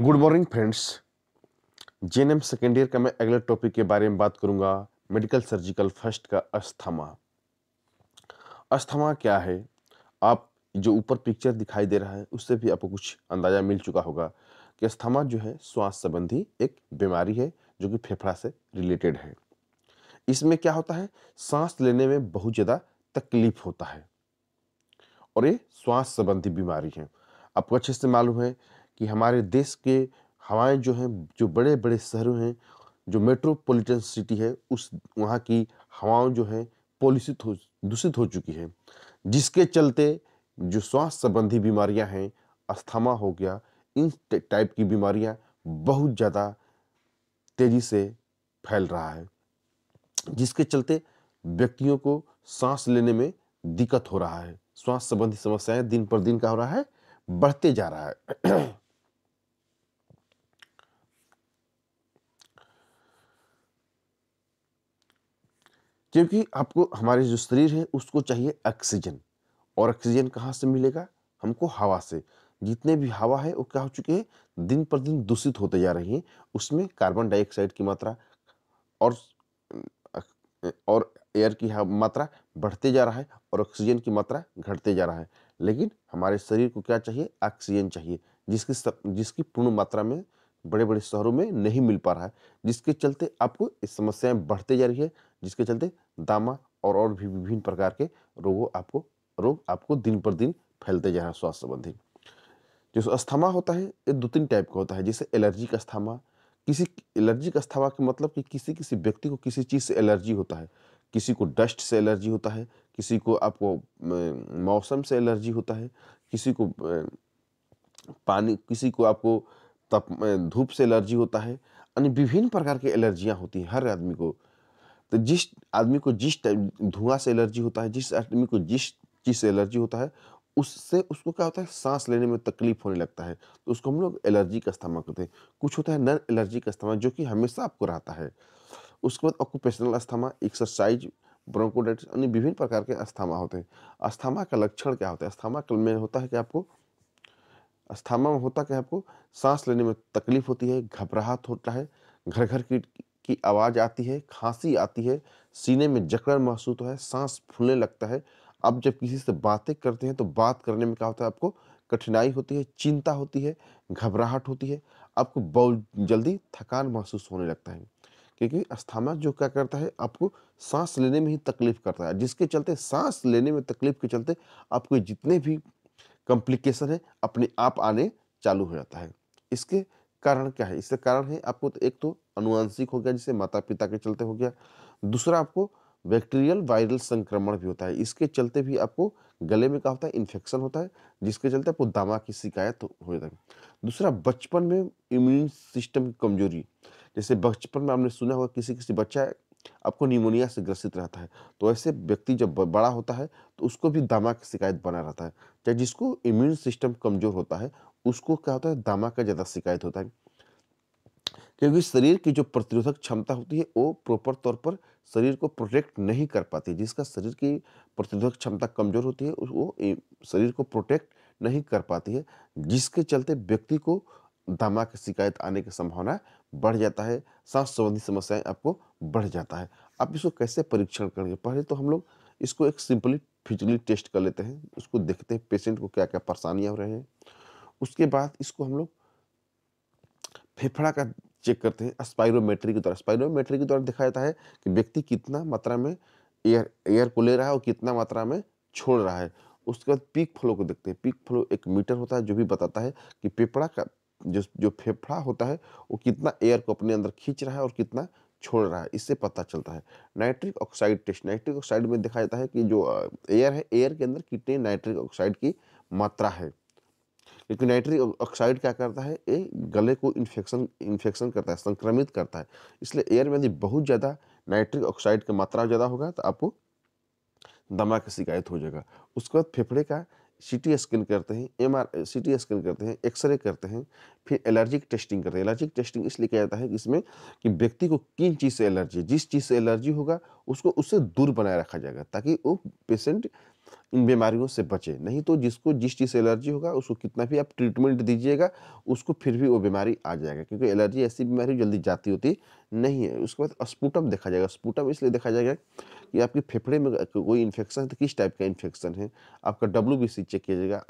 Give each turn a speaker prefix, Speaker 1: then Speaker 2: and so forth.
Speaker 1: good morning friends J N second year का मैं अगले टॉपिक के बारे में बात करूंगा मेडिकल सर्जिकल फर्स्ट का अस्थमा अस्थमा क्या है आप जो ऊपर पिक्चर दिखाई दे रहा है उससे भी आपको कुछ अंदाज़ा मिल चुका होगा कि अस्थमा जो है श्वास संबंधी एक बीमारी है जो कि फेफड़ा से रिलेटेड है इसमें क्या होता है सांस लेने में बहुत ज़्यादा तकलीफ होता है और ये श्वास संबंधी बीमारी है आपको अच्छे से मालूम है कि हमारे देश के हवाएं जो हैं जो बड़े बड़े शहरों हैं जो मेट्रोपॉलिटन सिटी है उस वहाँ की हवाओं जो है पॉल्यूषित हो दूषित हो चुकी है जिसके चलते जो श्वास संबंधी बीमारियां हैं अस्थमा हो गया इन टाइप की बीमारियां बहुत ज़्यादा तेज़ी से फैल रहा है जिसके चलते व्यक्तियों को सांस लेने में दिक्कत हो रहा है श्वास संबंधी समस्याएं दिन पर दिन का हो रहा है बढ़ते जा रहा है क्योंकि आपको हमारे जो शरीर है उसको चाहिए ऑक्सीजन और ऑक्सीजन कहाँ से मिलेगा हमको हवा से जितने भी हवा है वो क्या हो चुके हैं दिन पर दिन दूषित होते जा रही है उसमें कार्बन डाइऑक्साइड की मात्रा और और एयर की मात्रा बढ़ते जा रहा है और ऑक्सीजन की मात्रा घटते जा रहा है लेकिन हमारे शरीर को क्या चाहिए ऑक्सीजन चाहिए जिसकी सब जिसकी पूर्ण मात्रा में बड़े बड़े शहरों में नहीं मिल पा रहा है जिसके चलते आपको इस समस्याएं बढ़ते जा रही है जिसके चलते दामा और और भी विभिन्न प्रकार के रोगों आपको रोग आपको दिन पर दिन फैलते जा रहे हैं स्वास्थ्य संबंधी जो अस्थमा होता है ये दो तीन टाइप का होता है जैसे एलर्जिक अस्थमा किसी का अस्थमा के मतलब कि किसी किसी व्यक्ति को किसी चीज़ से एलर्जी होता है किसी को डस्ट से एलर्जी होता है किसी को आपको मौसम से एलर्जी होता है किसी को पानी किसी को आपको तप धूप से एलर्जी होता है यानी विभिन्न प्रकार की एलर्जियाँ होती हैं हर आदमी को तो जिस आदमी को जिस धुआं से एलर्जी होता है जिस आदमी को जिस चीज़ से एलर्जी होता है उससे उसको क्या होता है सांस लेने में तकलीफ होने लगता है तो उसको हम लोग एलर्जी का अस्थमा करते हैं कुछ होता है नन एलर्जी का अस्थमा जो कि हमेशा आपको रहता है उसके बाद ऑक्यूपेशनल अस्थमा एक्सरसाइज ब्रोंकोडाइटिस अन्य विभिन्न प्रकार के अस्थमा होते हैं अस्थमा का लक्षण क्या होता है अस्थमा में होता है कि आपको अस्थमा में होता क्या आपको सांस लेने में तकलीफ होती है घबराहट होता है घर घर की की आवाज़ आती है खांसी आती है सीने में जकड़न महसूस होता है सांस फूलने लगता है अब जब किसी से बातें करते हैं तो बात करने में क्या होता है आपको कठिनाई होती है चिंता होती है घबराहट होती है आपको बहुत जल्दी थकान महसूस होने लगता है क्योंकि अस्थमा जो क्या करता है आपको सांस लेने में ही तकलीफ करता है जिसके चलते सांस लेने में तकलीफ के चलते आपके जितने भी कॉम्प्लिकेशन है अपने आप आने चालू हो जाता है इसके कारण क्या है इसका कारण है आपको तो एक तो अनुवांशिक हो गया जिसे माता पिता के चलते हो गया दूसरा आपको बैक्टीरियल वायरल संक्रमण भी होता है इसके चलते भी आपको गले में क्या होता है इन्फेक्शन होता है जिसके चलते आपको दमा की शिकायत हो जाती है दूसरा बचपन में इम्यून सिस्टम की कमजोरी जैसे बचपन में आपने सुना होगा किसी किसी बच्चा आपको निमोनिया से ग्रसित रहता है तो ऐसे व्यक्ति जब बड़ा होता है तो उसको भी दमा की शिकायत बना रहता है चाहे जिसको इम्यून सिस्टम कमजोर होता है उसको क्या होता है दामा का ज़्यादा शिकायत होता है क्योंकि शरीर की जो प्रतिरोधक क्षमता होती है वो प्रॉपर तौर पर शरीर को प्रोटेक्ट नहीं कर पाती जिसका शरीर की प्रतिरोधक क्षमता कमज़ोर होती है वो शरीर को प्रोटेक्ट नहीं कर पाती है जिसके चलते व्यक्ति को दामा की शिकायत आने की संभावना बढ़ जाता है सांस संबंधी समस्याएं आपको बढ़ जाता है आप इसको कैसे परीक्षण करेंगे पहले तो हम लोग इसको एक सिंपली फिजिकली टेस्ट कर लेते हैं उसको देखते हैं पेशेंट को क्या क्या परेशानियाँ हो रही हैं उसके बाद इसको हम लोग फेफड़ा का चेक करते हैं स्पायरोमेट्री के द्वारा स्पायरोमेट्री के द्वारा दिखाया जाता है कि व्यक्ति कितना मात्रा में एयर एयर को ले रहा है और कितना मात्रा में छोड़ रहा है उसके बाद पीक फ्लो को देखते हैं पीक फ्लो एक मीटर होता है जो भी बताता है कि फेफड़ा का जो जो फेफड़ा होता है वो कितना एयर को अपने अंदर खींच रहा है और कितना छोड़ रहा है इससे पता चलता है nitric oxide test nitric oxide में दिखाया जाता है कि जो एयर है एयर के अंदर कितने नाइट्रिक ऑक्साइड की मात्रा है क्योंकि नाइट्रिक ऑक्साइड क्या करता है ये गले को इन्फेक्शन इन्फेक्शन करता है संक्रमित करता है इसलिए एयर में यदि बहुत ज़्यादा नाइट्रिक ऑक्साइड की मात्रा ज़्यादा होगा तो आपको दमा की शिकायत हो जाएगा उसके बाद फेफड़े का सी स्कैन करते हैं एम आर सी स्कैन करते हैं एक्सरे करते हैं फिर एलर्जिक टेस्टिंग करते हैं एलर्जिक टेस्टिंग इसलिए किया जाता है कि इसमें कि व्यक्ति को किन चीज़ से एलर्जी जिस चीज़ से एलर्जी होगा उसको उससे दूर बनाए रखा जाएगा ताकि वो पेशेंट इन बीमारियों से बचे नहीं तो जिसको जिस चीज़ से एलर्जी होगा उसको कितना भी आप ट्रीटमेंट दीजिएगा उसको फिर भी वो बीमारी आ जाएगा क्योंकि एलर्जी ऐसी बीमारी जल्दी जाती होती नहीं है उसके बाद स्पूटम देखा जाएगा स्पूटम इसलिए देखा जाएगा कि आपके फेफड़े में कोई इन्फेक्शन है तो किस टाइप का इन्फेक्शन है आपका डब्ल्यू चेक किया जाएगा